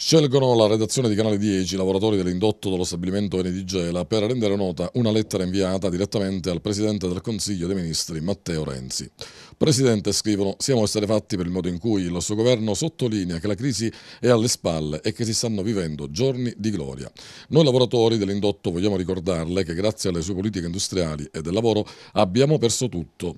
Scelgono la redazione di Canale 10 i lavoratori dell'indotto dello stabilimento Eni di Gela per rendere nota una lettera inviata direttamente al Presidente del Consiglio dei Ministri, Matteo Renzi. Presidente, scrivono, siamo esterefatti per il modo in cui il suo governo sottolinea che la crisi è alle spalle e che si stanno vivendo giorni di gloria. Noi lavoratori dell'indotto vogliamo ricordarle che grazie alle sue politiche industriali e del lavoro abbiamo perso tutto.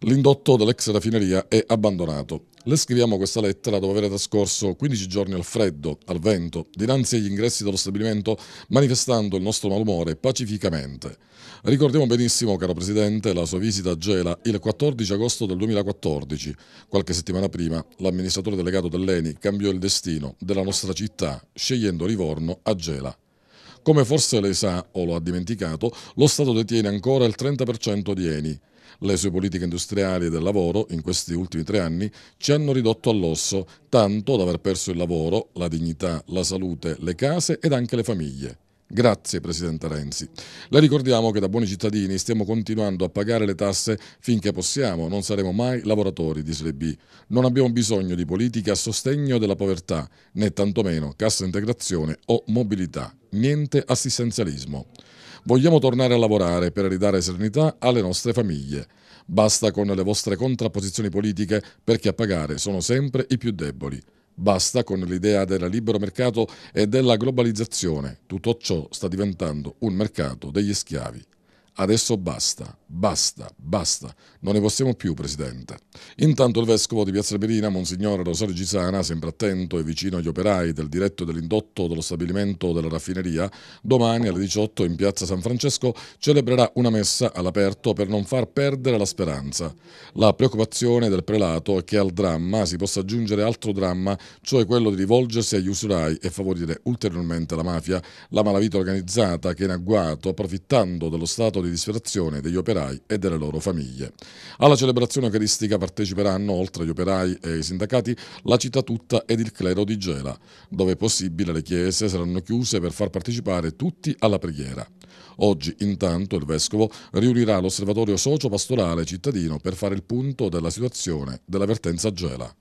L'indotto dell'ex raffineria è abbandonato. Le scriviamo questa lettera dopo aver trascorso 15 giorni al freddo, al vento, dinanzi agli ingressi dello stabilimento, manifestando il nostro malumore pacificamente. Ricordiamo benissimo, caro Presidente, la sua visita a Gela il 14 agosto del 2014. Qualche settimana prima, l'amministratore delegato dell'ENI cambiò il destino della nostra città, scegliendo Livorno a Gela. Come forse lei sa o lo ha dimenticato, lo Stato detiene ancora il 30% di Eni. Le sue politiche industriali e del lavoro in questi ultimi tre anni ci hanno ridotto all'osso, tanto da aver perso il lavoro, la dignità, la salute, le case ed anche le famiglie. Grazie Presidente Renzi. Le ricordiamo che da buoni cittadini stiamo continuando a pagare le tasse finché possiamo, non saremo mai lavoratori di B. Non abbiamo bisogno di politiche a sostegno della povertà, né tantomeno cassa integrazione o mobilità. Niente assistenzialismo. Vogliamo tornare a lavorare per ridare serenità alle nostre famiglie. Basta con le vostre contrapposizioni politiche perché a pagare sono sempre i più deboli. Basta con l'idea del libero mercato e della globalizzazione. Tutto ciò sta diventando un mercato degli schiavi. Adesso basta. Basta, basta, non ne possiamo più, Presidente. Intanto il Vescovo di Piazza Perina, Monsignor Rosario Gisana, sempre attento e vicino agli operai del diretto dell'indotto dello stabilimento della raffineria, domani alle 18 in Piazza San Francesco celebrerà una messa all'aperto per non far perdere la speranza. La preoccupazione del prelato è che al dramma si possa aggiungere altro dramma, cioè quello di rivolgersi agli usurai e favorire ulteriormente la mafia, la malavita organizzata che in agguato, approfittando dello stato di disperazione degli operai, operai e delle loro famiglie. Alla celebrazione eucaristica parteciperanno, oltre agli operai e ai sindacati, la città tutta ed il clero di Gela. Dove possibile le chiese saranno chiuse per far partecipare tutti alla preghiera. Oggi intanto il Vescovo riunirà l'osservatorio socio-pastorale cittadino per fare il punto della situazione dell'avvertenza Gela.